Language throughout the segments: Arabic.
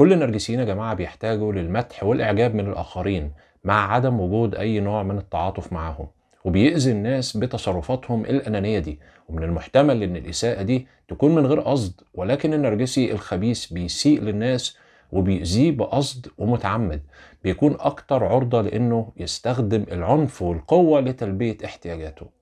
كل النرجسيين يا جماعه بيحتاجوا للمدح والاعجاب من الاخرين مع عدم وجود اي نوع من التعاطف معهم وبيأذي الناس بتصرفاتهم الأنانية دي ومن المحتمل إن الإساءة دي تكون من غير قصد ولكن النرجسي الخبيث بيسيء للناس وبيأذيه بقصد ومتعمد بيكون أكتر عرضة لأنه يستخدم العنف والقوة لتلبية احتياجاته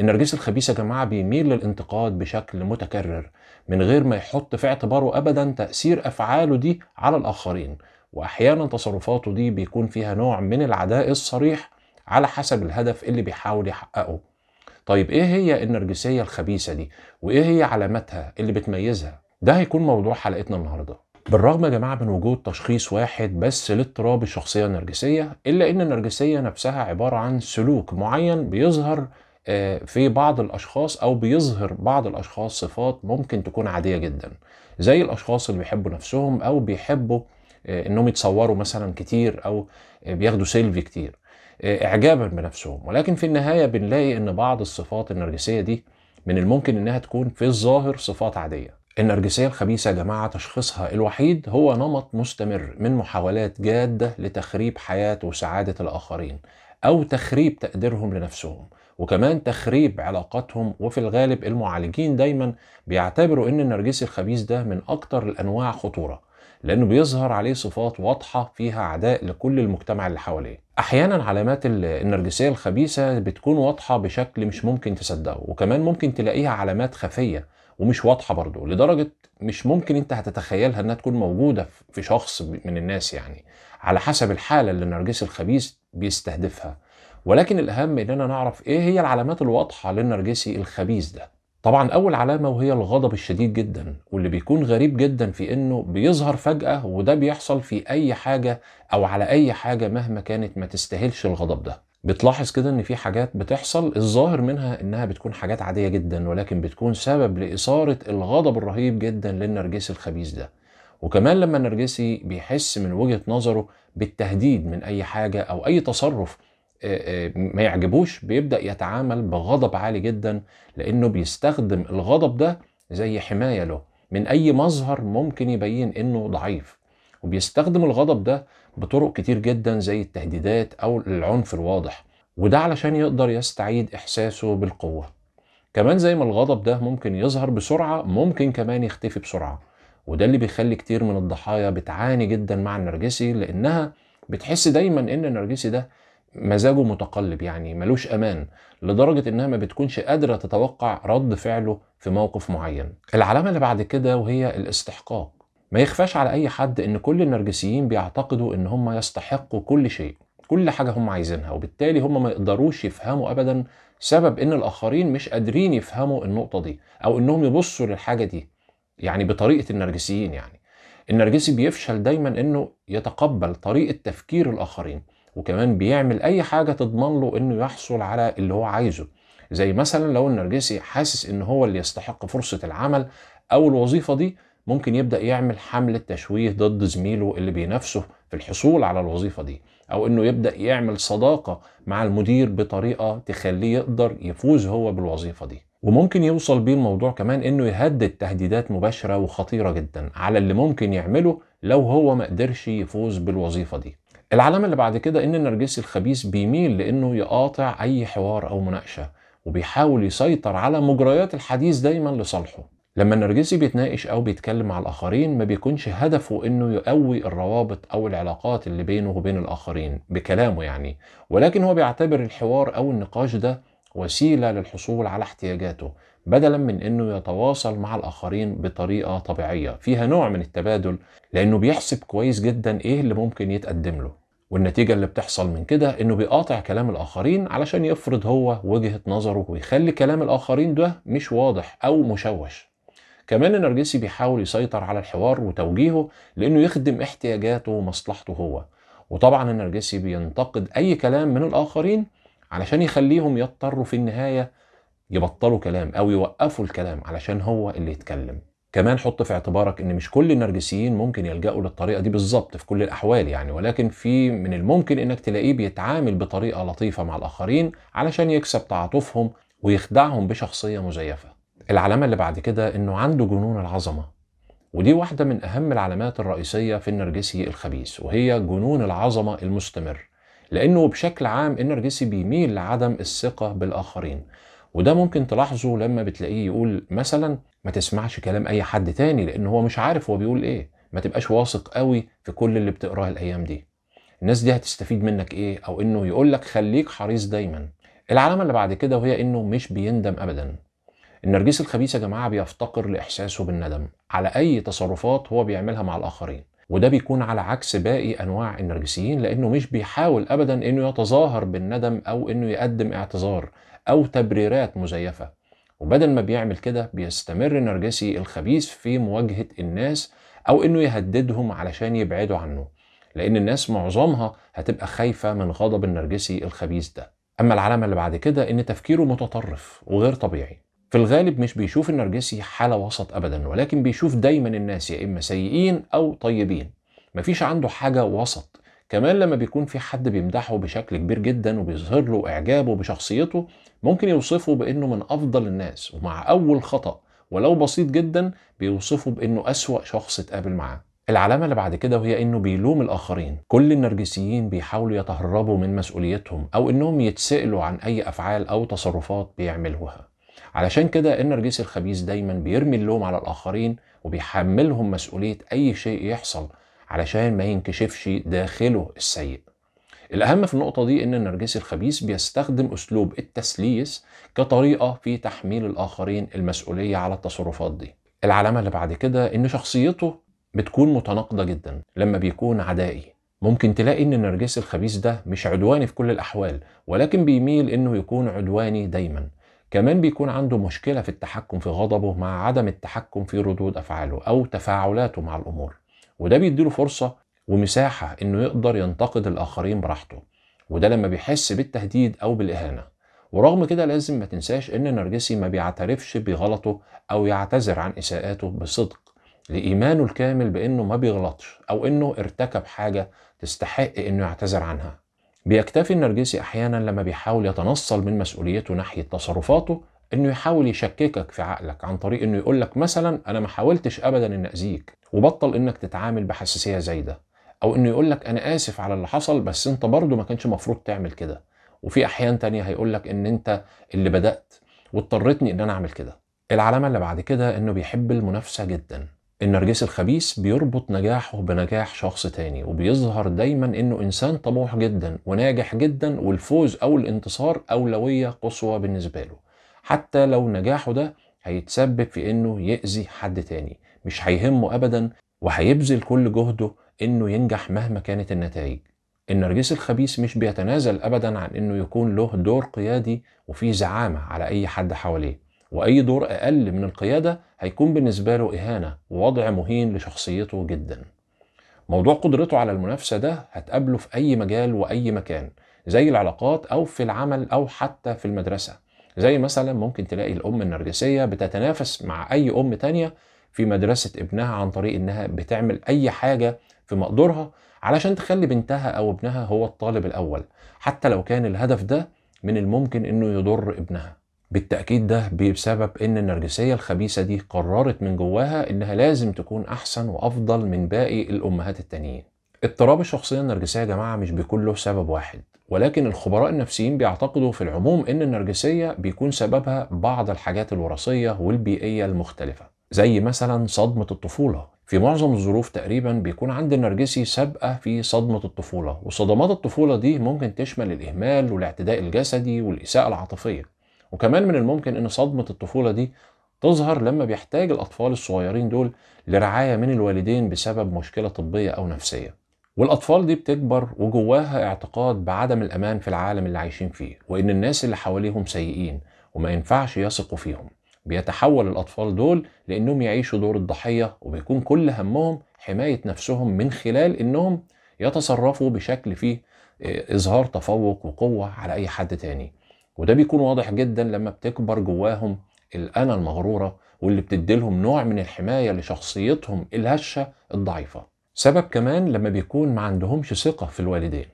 النرجسي الخبيث يا جماعه بيميل للانتقاد بشكل متكرر من غير ما يحط في اعتباره ابدا تاثير افعاله دي على الاخرين واحيانا تصرفاته دي بيكون فيها نوع من العداء الصريح على حسب الهدف اللي بيحاول يحققه طيب ايه هي النرجسيه الخبيثه دي وايه هي علاماتها اللي بتميزها ده هيكون موضوع حلقتنا النهارده بالرغم يا جماعه من وجود تشخيص واحد بس لاضطراب الشخصيه النرجسيه الا ان النرجسيه نفسها عباره عن سلوك معين بيظهر آه، في بعض الاشخاص او بيظهر بعض الاشخاص صفات ممكن تكون عاديه جدا زي الاشخاص اللي بيحبوا نفسهم او بيحبوا آه، انهم يتصوروا مثلا كتير او آه، بياخدوا سيلفي كتير اعجابا بنفسهم ولكن في النهايه بنلاقي ان بعض الصفات النرجسيه دي من الممكن انها تكون في الظاهر صفات عاديه النرجسيه الخبيثه يا جماعه تشخيصها الوحيد هو نمط مستمر من محاولات جاده لتخريب حياه وسعاده الاخرين او تخريب تقديرهم لنفسهم وكمان تخريب علاقاتهم وفي الغالب المعالجين دايما بيعتبروا ان النرجسي الخبيث ده من اكتر الانواع خطوره لانه بيظهر عليه صفات واضحه فيها عداء لكل المجتمع اللي حواليه احيانا علامات النرجسيه الخبيثه بتكون واضحه بشكل مش ممكن تصدقه وكمان ممكن تلاقيها علامات خفيه ومش واضحه برضه لدرجه مش ممكن انت هتتخيلها انها تكون موجوده في شخص من الناس يعني على حسب الحاله اللي النرجسي الخبيث بيستهدفها ولكن الأهم إننا نعرف إيه هي العلامات الواضحة للنرجسي الخبيث ده طبعا أول علامة وهي الغضب الشديد جدا واللي بيكون غريب جدا في إنه بيظهر فجأة وده بيحصل في أي حاجة أو على أي حاجة مهما كانت ما تستاهلش الغضب ده بتلاحظ كده ان في حاجات بتحصل الظاهر منها انها بتكون حاجات عاديه جدا ولكن بتكون سبب لاثاره الغضب الرهيب جدا للنرجسي الخبيث ده وكمان لما النرجسي بيحس من وجهه نظره بالتهديد من اي حاجه او اي تصرف آه، آه، ما يعجبوش بيبدا يتعامل بغضب عالي جدا لانه بيستخدم الغضب ده زي حمايه له من اي مظهر ممكن يبين انه ضعيف وبيستخدم الغضب ده بطرق كتير جدا زي التهديدات او العنف الواضح وده علشان يقدر يستعيد احساسه بالقوه كمان زي ما الغضب ده ممكن يظهر بسرعه ممكن كمان يختفي بسرعه وده اللي بيخلي كتير من الضحايا بتعاني جدا مع النرجسي لانها بتحس دايما ان النرجسي ده مزاجه متقلب يعني ملوش امان لدرجه انها ما بتكونش قادره تتوقع رد فعله في موقف معين. العلامه اللي بعد كده وهي الاستحقاق. ما يخفاش على اي حد ان كل النرجسيين بيعتقدوا ان هم يستحقوا كل شيء، كل حاجه هم عايزينها وبالتالي هم ما يقدروش يفهموا ابدا سبب ان الاخرين مش قادرين يفهموا النقطه دي او انهم يبصوا للحاجه دي. يعني بطريقه النرجسيين يعني. النرجسي بيفشل دايما انه يتقبل طريقه تفكير الاخرين وكمان بيعمل اي حاجه تضمن له انه يحصل على اللي هو عايزه زي مثلا لو النرجسي حاسس ان هو اللي يستحق فرصه العمل او الوظيفه دي ممكن يبدا يعمل حمله تشويه ضد زميله اللي بينافسه في الحصول على الوظيفه دي او انه يبدا يعمل صداقه مع المدير بطريقه تخليه يقدر يفوز هو بالوظيفه دي وممكن يوصل بيه الموضوع كمان انه يهدد تهديدات مباشره وخطيره جدا على اللي ممكن يعمله لو هو ما قدرش يفوز بالوظيفه دي العلامة اللي بعد كده إن النرجسي الخبيث بيميل لإنه يقاطع أي حوار أو مناقشة وبيحاول يسيطر على مجريات الحديث دايما لصالحه لما النرجسي بيتناقش أو بيتكلم مع الآخرين ما بيكونش هدفه إنه يقوي الروابط أو العلاقات اللي بينه وبين الآخرين بكلامه يعني ولكن هو بيعتبر الحوار أو النقاش ده وسيلة للحصول على احتياجاته بدلا من انه يتواصل مع الاخرين بطريقه طبيعيه فيها نوع من التبادل لانه بيحسب كويس جدا ايه اللي ممكن يتقدم له والنتيجة اللي بتحصل من كده انه بيقاطع كلام الاخرين علشان يفرض هو وجهة نظره ويخلي كلام الاخرين ده مش واضح او مشوش كمان النرجسي بيحاول يسيطر على الحوار وتوجيهه لانه يخدم احتياجاته ومصلحته هو وطبعا النرجسي بينتقد اي كلام من الاخرين علشان يخليهم يضطروا في النهاية يبطلوا كلام او يوقفوا الكلام علشان هو اللي يتكلم كمان حط في اعتبارك ان مش كل النرجسيين ممكن يلجأوا للطريقه دي بالظبط في كل الاحوال يعني ولكن في من الممكن انك تلاقيه بيتعامل بطريقه لطيفه مع الاخرين علشان يكسب تعاطفهم ويخدعهم بشخصيه مزيفه. العلامه اللي بعد كده انه عنده جنون العظمه ودي واحده من اهم العلامات الرئيسيه في النرجسي الخبيث وهي جنون العظمه المستمر لانه بشكل عام النرجسي بيميل لعدم الثقه بالاخرين وده ممكن تلاحظه لما بتلاقيه يقول مثلا ما تسمعش كلام اي حد تاني لان هو مش عارف هو بيقول ايه ما تبقاش واثق قوي في كل اللي بتقراه الايام دي الناس دي هتستفيد منك ايه او انه يقول لك خليك حريص دايما العلامه اللي بعد كده وهي انه مش بيندم ابدا النرجس الخبيث يا جماعه بيفتقر لاحساسه بالندم على اي تصرفات هو بيعملها مع الاخرين وده بيكون على عكس باقي انواع النرجسيين لانه مش بيحاول ابدا انه يتظاهر بالندم او انه يقدم اعتذار أو تبريرات مزيفة وبدل ما بيعمل كده بيستمر النرجسي الخبيث في مواجهة الناس أو إنه يهددهم علشان يبعدوا عنه لأن الناس معظمها هتبقى خايفة من غضب النرجسي الخبيث ده أما العلامة اللي بعد كده إن تفكيره متطرف وغير طبيعي في الغالب مش بيشوف النرجسي حالة وسط أبدا ولكن بيشوف دايما الناس يا إما سيئين أو طيبين مفيش عنده حاجة وسط كمان لما بيكون في حد بيمدحه بشكل كبير جدا وبيظهر له اعجابه بشخصيته ممكن يوصفه بانه من افضل الناس ومع اول خطأ ولو بسيط جدا بيوصفه بانه اسوأ شخص اتقابل معاه العلامة اللي بعد كده وهي انه بيلوم الاخرين كل النرجسيين بيحاولوا يتهربوا من مسؤوليتهم او انهم يتسألوا عن اي افعال او تصرفات بيعملوها علشان كده النرجسي الخبيث دايما بيرمي اللوم على الاخرين وبيحملهم مسؤولية اي شيء يحصل علشان ما ينكشفش داخله السيء الأهم في النقطة دي إن النرجسي الخبيث بيستخدم أسلوب التسليس كطريقة في تحميل الآخرين المسؤولية على التصرفات دي العلامة اللي بعد كده إن شخصيته بتكون متناقضة جدا لما بيكون عدائي ممكن تلاقي ان النرجسي الخبيث ده مش عدواني في كل الاحوال ولكن بيميل انه يكون عدواني دايما كمان بيكون عنده مشكله في التحكم في غضبه مع عدم التحكم في ردود افعاله او تفاعلاته مع الامور وده بيديله فرصه ومساحه انه يقدر ينتقد الاخرين براحته وده لما بيحس بالتهديد او بالاهانه ورغم كده لازم ما تنساش ان النرجسي ما بيعترفش بغلطه او يعتذر عن اساءاته بصدق لايمانه الكامل بانه ما بيغلطش او انه ارتكب حاجه تستحق انه يعتذر عنها بيكتفي النرجسي احيانا لما بيحاول يتنصل من مسؤوليته ناحيه تصرفاته انه يحاول يشككك في عقلك عن طريق انه يقول لك مثلا انا ما حاولتش ابدا ان اذيك وبطل انك تتعامل بحساسيه زايده او انه يقول لك انا اسف على اللي حصل بس انت برضه ما كانش المفروض تعمل كده وفي احيان تانية هيقول لك ان انت اللي بدات واضطرتني ان انا اعمل كده العلامه اللي بعد كده انه بيحب المنافسه جدا النرجس الخبيث بيربط نجاحه بنجاح شخص تاني وبيظهر دايما انه انسان طموح جدا وناجح جدا والفوز او الانتصار اولويه قصوى بالنسبه له حتى لو نجاحه ده هيتسبب في انه يأذي حد تاني مش هيهمه ابدا وهيبذل كل جهده انه ينجح مهما كانت النتائج النرجس الخبيث مش بيتنازل ابدا عن انه يكون له دور قيادي وفيه زعامه على اي حد حواليه واي دور اقل من القياده هيكون بالنسبه له اهانه ووضع مهين لشخصيته جدا موضوع قدرته على المنافسه ده هتقابله في اي مجال واي مكان زي العلاقات او في العمل او حتى في المدرسه زي مثلا ممكن تلاقي الام النرجسيه بتتنافس مع اي ام تانية في مدرسه ابنها عن طريق انها بتعمل اي حاجه في مقدورها علشان تخلي بنتها او ابنها هو الطالب الاول حتى لو كان الهدف ده من الممكن انه يضر ابنها بالتأكيد ده بسبب إن النرجسية الخبيثة دي قررت من جواها إنها لازم تكون أحسن وأفضل من باقي الأمهات التانيين اضطراب الشخصية النرجسية يا جماعة مش بيكون له سبب واحد ولكن الخبراء النفسيين بيعتقدوا في العموم ان النرجسية بيكون سببها بعض الحاجات الوراثية والبيئية المختلفة زي مثلا صدمة الطفولة في معظم الظروف تقريبا بيكون عند النرجسي سابقه في صدمه الطفوله وصدمات الطفوله دي ممكن تشمل الاهمال والاعتداء الجسدي والاساءه العاطفيه وكمان من الممكن ان صدمه الطفوله دي تظهر لما بيحتاج الاطفال الصغيرين دول لرعايه من الوالدين بسبب مشكله طبيه او نفسيه والاطفال دي بتكبر وجواها اعتقاد بعدم الامان في العالم اللي عايشين فيه وان الناس اللي حواليهم سيئين وما ينفعش يثقوا فيهم بيتحول الاطفال دول لانهم يعيشوا دور الضحيه وبيكون كل همهم حمايه نفسهم من خلال انهم يتصرفوا بشكل فيه آه، اظهار تفوق وقوه على اي حد تاني وده بيكون واضح جدا لما بتكبر جواهم الانا المغروره واللي بتديلهم نوع من الحمايه لشخصيتهم الهشه الضعيفه سبب كمان لما بيكون ما عندهمش ثقة في الوالدين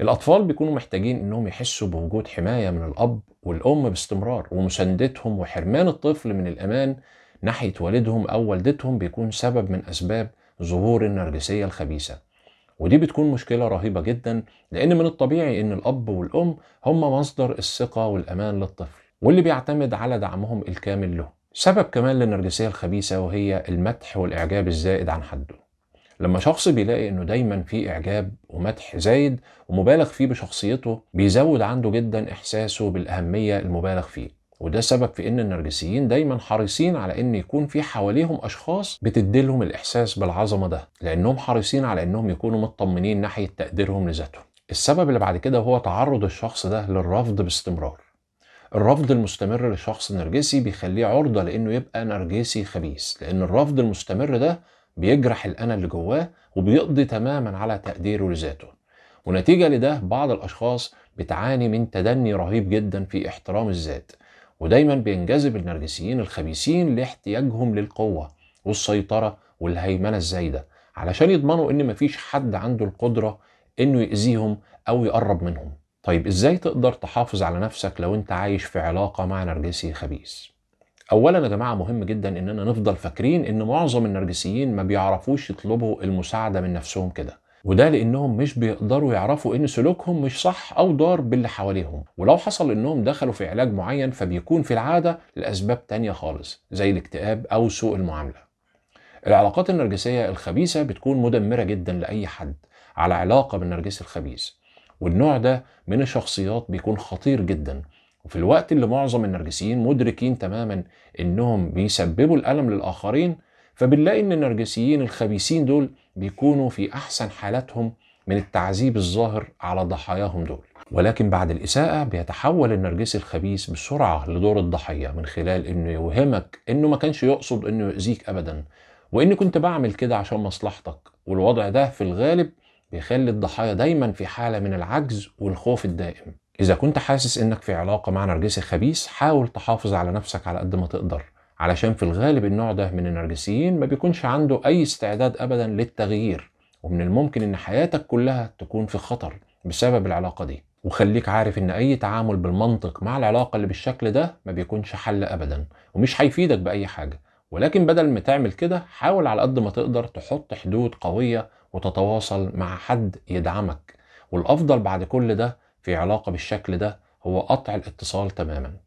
الأطفال بيكونوا محتاجين إنهم يحسوا بوجود حماية من الأب والأم باستمرار ومساندتهم وحرمان الطفل من الأمان ناحية والدهم أو والدتهم بيكون سبب من أسباب ظهور النرجسية الخبيثة ودي بتكون مشكلة رهيبة جدا لأن من الطبيعي إن الأب والأم هم مصدر الثقة والأمان للطفل واللي بيعتمد على دعمهم الكامل له سبب كمان للنرجسية الخبيثة وهي المدح والإعجاب الزائد عن حده لما شخص بيلاقي انه دايما في اعجاب ومدح زايد ومبالغ فيه بشخصيته بيزود عنده جدا احساسه بالاهميه المبالغ فيه وده سبب في ان النرجسيين دايما حريصين على ان يكون في حواليهم اشخاص بتديلهم الاحساس بالعظمه ده لانهم حريصين على انهم يكونوا مطمنين ناحيه تقديرهم لذاتهم السبب اللي بعد كده هو تعرض الشخص ده للرفض باستمرار الرفض المستمر لشخص نرجسي بيخليه عرضة لأنه يبقى نرجسي خبيث لأن الرفض المستمر ده بيجرح الأنا اللي جواه وبيقضي تماما على تقديره لذاته ونتيجة لده بعض الأشخاص بتعاني من تدني رهيب جدا في احترام الذات ودايما بينجذب النرجسيين الخبيثين لاحتياجهم للقوة والسيطرة والهيمنة الزايدة علشان يضمنوا ان مفيش حد عنده القدرة انه يأذيهم او يقرب منهم طيب ازاي تقدر تحافظ على نفسك لو انت عايش في علاقة مع نرجسي خبيث اولا يا جماعه مهم جدا اننا نفضل فاكرين ان معظم النرجسيين ما بيعرفوش يطلبوا المساعده من نفسهم كده وده لانهم مش بيقدروا يعرفوا ان سلوكهم مش صح او ضار باللي حواليهم ولو حصل انهم دخلوا في علاج معين فبيكون في العاده لاسباب تانية خالص زي الاكتئاب او سوء المعامله العلاقات النرجسيه الخبيثه بتكون مدمره جدا لاي حد على علاقه بالنرجسي الخبيث والنوع ده من الشخصيات بيكون خطير جدا وفي الوقت اللي معظم النرجسيين مدركين تماما انهم بيسببوا الالم للاخرين فبنلاقي ان النرجسيين الخبيثين دول بيكونوا في احسن حالاتهم من التعذيب الظاهر على ضحاياهم دول ولكن بعد الإساءة بيتحول النرجسي الخبيث بسرعة لدور الضحية من خلال إنه يوهمك إنه ما كانش يقصد إنه يؤذيك أبدا وإني كنت بعمل كده عشان مصلحتك والوضع ده في الغالب بيخلي الضحايا دايما في حالة من العجز والخوف الدائم إذا كنت حاسس إنك في علاقة مع نرجسي خبيث حاول تحافظ على نفسك على قد ما تقدر علشان في الغالب النوع ده من النرجسيين ما بيكونش عنده أي استعداد أبدا للتغيير ومن الممكن إن حياتك كلها تكون في خطر بسبب العلاقة دي وخليك عارف ان اي تعامل بالمنطق مع العلاقه اللي بالشكل ده ما بيكونش حل ابدا ومش هيفيدك باي حاجه ولكن بدل ما تعمل كده حاول على قد ما تقدر تحط حدود قويه وتتواصل مع حد يدعمك والافضل بعد كل ده في علاقة بالشكل ده هو قطع الاتصال تماما